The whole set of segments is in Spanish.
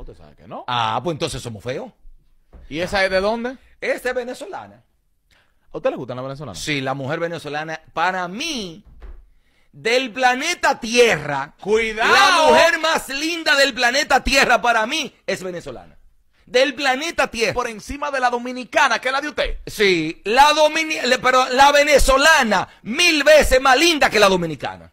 Usted sabe que no. Ah, pues entonces somos feos. ¿Y esa es de dónde? Esa es venezolana. ¿A usted le gusta la venezolanas? Sí, la mujer venezolana, para mí, del planeta Tierra. Cuidado. La mujer más linda del planeta Tierra para mí es venezolana. Del planeta Tierra. Por encima de la dominicana, que es la de usted. Sí, la pero la venezolana mil veces más linda que la dominicana.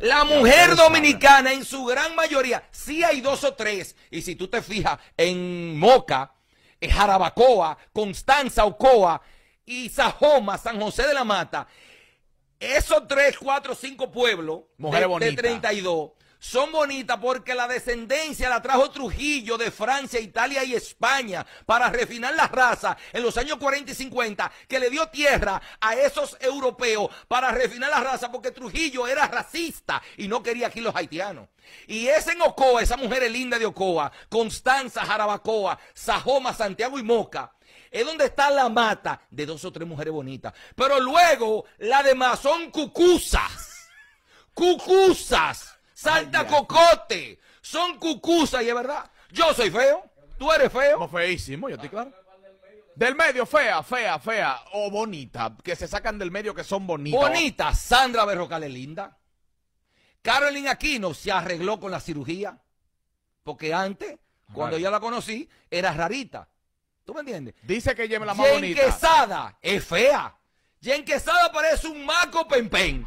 La mujer dominicana en su gran mayoría, si hay dos o tres. Y si tú te fijas en Moca, en eh, Jarabacoa, Constanza, Ocoa y Sajoma, San José de la Mata, esos tres, cuatro, cinco pueblos de de 32 son bonitas porque la descendencia la trajo Trujillo de Francia, Italia y España para refinar la raza en los años 40 y 50, que le dio tierra a esos europeos para refinar la raza porque Trujillo era racista y no quería aquí los haitianos. Y es en Ocoa, esa mujer linda de Ocoa, Constanza, Jarabacoa, Sajoma, Santiago y Moca es donde está la mata de dos o tres mujeres bonitas. Pero luego, la demás son Cucusas, Cucusas salta cocote. Son cucusas y es verdad. Yo soy feo. Tú eres feo. No, feísimo, yo estoy claro. Del medio, fea, fea, fea. O bonita. Que se sacan del medio que son bonitas. Bonita. Sandra Berrocal es linda. Carolina Aquino se arregló con la cirugía. Porque antes, cuando yo la conocí, era rarita. ¿Tú me entiendes? Dice que lleve la más Y en Quesada es fea. en Quesada parece un maco pen-pen.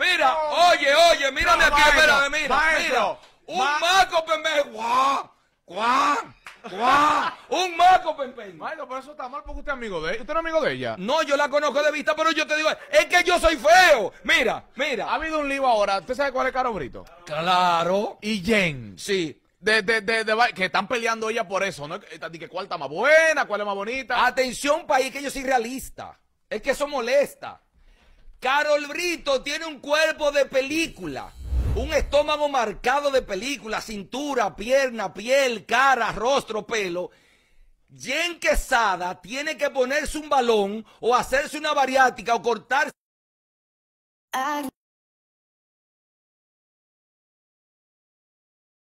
Mira, oye, oye, mírame aquí, espérame, mira, mira. Un maco pembe, guau, guau. ¡Guau! ¡Un maco, penpen, Mailo, pero eso está mal porque usted es amigo de ella. ¿Usted es amigo de ella? No, yo la conozco de vista, pero yo te digo, es que yo soy feo. Mira, mira. Ha habido un lío ahora. ¿Usted sabe cuál es Caro Brito? Claro. Y Jen. Sí. De, de, de, de, que están peleando ella por eso, ¿no? Que cuál está más buena, cuál es más bonita. Atención, país, que yo soy realista. Es que eso molesta. Carol Brito tiene un cuerpo de película. Un estómago marcado de película, cintura, pierna, piel, cara, rostro, pelo. Jen Quesada tiene que ponerse un balón o hacerse una variática o cortarse. Ah.